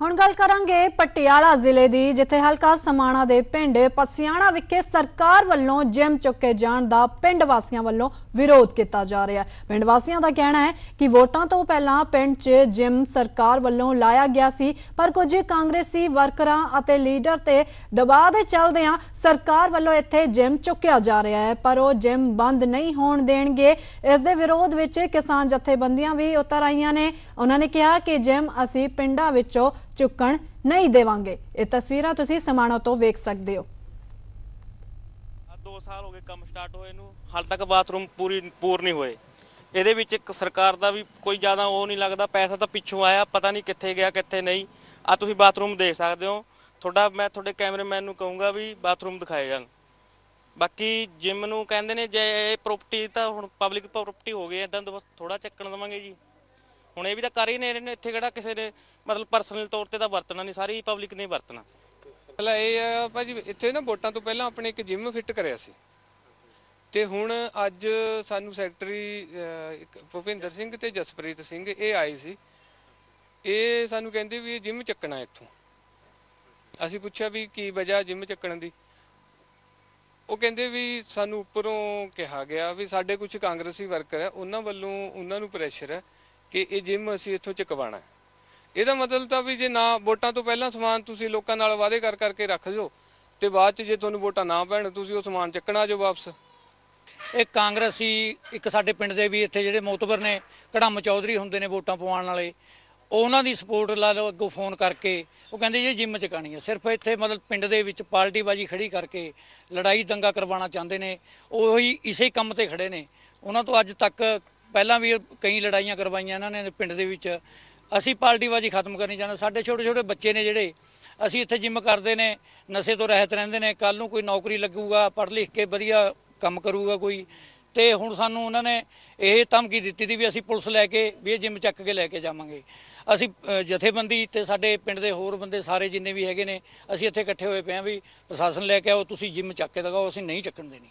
ਹੁਣ ਗੱਲ ਕਰਾਂਗੇ ਪਟਿਆਲਾ ਜ਼ਿਲ੍ਹੇ ਦੀ ਜਿੱਥੇ ਹਲਕਾ ਸਮਾਣਾ ਦੇ ਪਿੰਡ ਪਸਿਆਣਾ ਵਿਖੇ ਸਰਕਾਰ ਵੱਲੋਂ ਜਿਮ ਚੁੱਕੇ ਜਾਣ ਦਾ ਪਿੰਡ ਵਾਸੀਆਂ ਵੱਲੋਂ ਵਿਰੋਧ ਕੀਤਾ ਜਾ ਰਿਹਾ ਹੈ ਪਿੰਡ ਵਾਸੀਆਂ ਦਾ ਕਹਿਣਾ ਹੈ ਕਿ ਵੋਟਾਂ ਤੋਂ ਪਹਿਲਾਂ ਪਿੰਡ 'ਚ ਜਿਮ ਸਰਕਾਰ ਵੱਲੋਂ ਲਾਇਆ ਗਿਆ ਸੀ ਪਰ ਕੁਝ ਕਾਂਗਰਸੀ ਵਰਕਰਾਂ ਅਤੇ ਲੀਡਰ ਤੇ ਦਬਾਅ ਦੇ ਚੱਲਦਿਆਂ ਸਰਕਾਰ ਵੱਲੋਂ ਇੱਥੇ ਜਿਮ ਚੁੱਕਿਆ ਜਾ ਰਿਹਾ ਹੈ ਪਰ ਉਹ ਜਿਮ ਬੰਦ ਨਹੀਂ ਹੋਣ ਦੇਣਗੇ ਇਸ ਦੇ ਵਿਰੋਧ ਵਿੱਚ ਕਿਸਾਨ ਜਥੇਬੰਦੀਆਂ ਵੀ ਉਤਰ ਆਈਆਂ ਨੇ ਉਹਨਾਂ ਨੇ ਕਿਹਾ ਕਿ ਜਿਮ ਅਸੀਂ ਪਿੰਡਾਂ ਵਿੱਚੋਂ ਚੁੱਕਣ ਨਹੀਂ ਦੇਵਾਂਗੇ ਇਹ ਤਸਵੀਰਾਂ ਤੁਸੀਂ ਸਮਾਣਾ ਤੋਂ ਵੇਖ ਸਕਦੇ ਹੋ ਆ 2 ਸਾਲ ਹੋ ਗਏ ਕੰਮ ਸਟਾਰਟ ਹੋਏ ਨੂੰ ਹਾਲ ਤੱਕ ਬਾਥਰੂਮ ਪੂਰੀ ਪੂਰ ਨਹੀਂ ਹੋਏ ਇਹਦੇ ਵਿੱਚ ਇੱਕ ਸਰਕਾਰ ਦਾ ਵੀ ਕੋਈ ਜ਼ਿਆਦਾ ਉਹ ਨਹੀਂ ਲੱਗਦਾ ਪੈਸਾ ਤਾਂ ਪਿੱਛੋਂ ਆਇਆ ਪਤਾ ਨਹੀਂ ਕਿੱਥੇ ਗਿਆ ਕਿੱਥੇ ਨਹੀਂ ਆ ਤੁਸੀਂ ਬਾਥਰੂਮ ਦੇਖ ਸਕਦੇ ਹੋ ਤੁਹਾਡਾ ਮੈਂ ਤੁਹਾਡੇ ਕੈਮਰਾਮੈਨ ਨੂੰ ਕਹੂੰਗਾ ਵੀ ਬਾਥਰੂਮ ਦਿਖਾਏ ਜਾਣ ਬਾਕੀ ਜਿਮ ਨੂੰ ਕਹਿੰਦੇ ਨੇ ਜੇ ਇਹ ਪ੍ਰਾਪਰਟੀ ਤਾਂ ਹੁਣ ਪਬਲਿਕ ਪ੍ਰਾਪਰਟੀ ਹੋ ਗਈ ਐ ਤਾਂ ਥੋੜਾ ਚੱਕਣ ਦਵਾਂਗੇ ਜੀ ਹੁਣ ਇਹ ਵੀ ਤਾਂ ਕਰ ਹੀ ਨੇ ਇੱਥੇ ਕਿਹੜਾ ਕਿਸੇ ਨੇ ਮਤਲਬ ਪਰਸਨਲ ਤੌਰ ਤੇ ਤਾਂ ਵਰਤਣਾ ਨਹੀਂ ਸਾਰੀ ਪਬਲਿਕ ਨੇ ਵਰਤਣਾ ਪਹਿਲਾਂ ਇਹ ਆ ਭਾਜੀ ਇੱਥੇ ਨਾ ਵੋਟਾਂ ਤੋਂ ਪਹਿਲਾਂ ਆਪਣੇ ਇੱਕ ਜਿਮ ਫਿੱਟ ਕਰਿਆ ਸੀ ਤੇ ਹੁਣ ਅੱਜ ਸਾਨੂੰ ਸੈਕਟਰੀ ਭੁਪਿੰਦਰ ਸਿੰਘ ਤੇ ਜਸਪ੍ਰੀਤ ਸਿੰਘ ਇਹ ਆਏ ਸੀ ਇਹ ਸਾਨੂੰ ਕਹਿੰਦੇ ਵੀ ਇਹ ਜਿਮ ਚੱਕਣਾ ਇੱਥੋਂ ਅਸੀਂ ਪੁੱਛਿਆ ਵੀ ਕੀ ਵਜ੍ਹਾ ਜਿਮ ਚੱਕਣ ਦੀ ਉਹ ਕਹਿੰਦੇ ਵੀ ਸਾਨੂੰ ਉੱਪਰੋਂ ਕਿਹਾ ਗਿਆ ਵੀ ਸਾਡੇ ਕੁਝ ਕਾਂਗਰਸੀ ਵਰਕਰ ਹੈ ਉਹਨਾਂ ਵੱਲੋਂ ਉਹਨਾਂ ਨੂੰ ਪ੍ਰੈਸ਼ਰ ਹੈ ਕਿ ਇਹ ਜਿਮ ਅਸੀਂ ਇੱਥੋਂ ਚਕਵਾਣਾ ਇਹਦਾ ਮਤਲਬ ਤਾਂ ਵੀ ਜੇ ਨਾ ਵੋਟਾਂ ਤੋਂ ਪਹਿਲਾਂ ਸਮਾਨ ਤੁਸੀਂ ਲੋਕਾਂ ਨਾਲ ਵਾਅਦੇ ਕਰ ਕਰਕੇ ਰੱਖ ਜੋ ਤੇ ਬਾਅਦ ਚ ਜੇ ਤੁਹਾਨੂੰ ਵੋਟਾਂ ਨਾ ਪੈਣ ਤੁਸੀਂ ਉਹ ਸਮਾਨ ਚੱਕਣਾ ਜੋ ਵਾਪਸ ਇਹ ਕਾਂਗਰਸੀ ਇੱਕ ਸਾਡੇ ਪਿੰਡ ਦੇ ਵੀ ਇੱਥੇ ਜਿਹੜੇ ਮੌਤਬਰ ਨੇ ਕੜਮ ਚੌਧਰੀ ਹੁੰਦੇ ਨੇ ਵੋਟਾਂ ਪਵਾਉਣ ਵਾਲੇ ਉਹਨਾਂ ਦੀ ਸਪੋਰਟ ਲਾ ਲਓ ਅੱਗੋਂ ਫੋਨ ਕਰਕੇ ਉਹ ਕਹਿੰਦੇ ਜੀ ਜਿੰਮ ਚ ਕਾਣੀ ਸਿਰਫ ਇੱਥੇ ਮਤਲਬ ਪਿੰਡ ਦੇ ਵਿੱਚ ਪਾਰਟੀ ਬਾਜੀ ਖੜੀ ਕਰਕੇ ਲੜਾਈ ਦੰਗਾ ਕਰਵਾਉਣਾ ਚਾਹੁੰਦੇ ਨੇ ਉਹੀ ਇਸੇ ਕੰਮ ਤੇ ਖੜੇ ਨੇ ਉਹਨਾਂ ਤੋਂ ਅੱਜ ਤੱਕ ਪਹਿਲਾਂ ਵੀ ਕਈ ਲੜਾਈਆਂ ਕਰਵਾਈਆਂ ਇਹਨਾਂ ਨੇ ਪਿੰਡ ਦੇ ਵਿੱਚ ਅਸੀਂ ਬਾਜੀ ਖਤਮ ਕਰਨੀ ਚਾਹੁੰਦੇ ਸਾਡੇ ਛੋਟੇ ਛੋਟੇ ਬੱਚੇ ਨੇ ਜਿਹੜੇ ਅਸੀਂ ਇੱਥੇ ਜਿੰਮ ਕਰਦੇ ਨੇ ਨਸ਼ੇ ਤੋਂ ਰਹਿਤ ਰਹਿੰਦੇ ਨੇ ਕੱਲ ਨੂੰ ਕੋਈ ਨੌਕਰੀ ਲੱਗੂਗਾ ਪੜ੍ਹ ਲਿਖ ਕੇ ਵਧੀਆ ਕੰਮ ਕਰੂਗਾ ਕੋਈ ਤੇ ਹੁਣ ਸਾਨੂੰ ਉਹਨਾਂ ਨੇ ਇਹ ਧਮਕੀ ਦਿੱਤੀ ਦੀ ਵੀ ਅਸੀਂ ਪੁਲਿਸ ਲੈ ਕੇ ਵੀ ਇਹ ਜਿੰਮ ਚੱਕ ਕੇ ਲੈ ਕੇ ਜਾਵਾਂਗੇ ਅਸੀਂ ਜਥੇਬੰਦੀ ਤੇ ਸਾਡੇ ਪਿੰਡ ਦੇ ਹੋਰ ਬੰਦੇ ਸਾਰੇ ਜਿੰਨੇ ਵੀ ਹੈਗੇ ਨੇ ਅਸੀਂ ਇੱਥੇ ਇਕੱਠੇ ਹੋਏ ਪਏ ਆ ਵੀ ਪ੍ਰਸ਼ਾਸਨ ਲੈ ਕੇ ਆਓ ਤੁਸੀਂ ਜਿੰਮ ਚੱਕ ਕੇ ਦਗਾਓ ਅਸੀਂ ਨਹੀਂ ਚੱਕਣ ਦੇਣੀ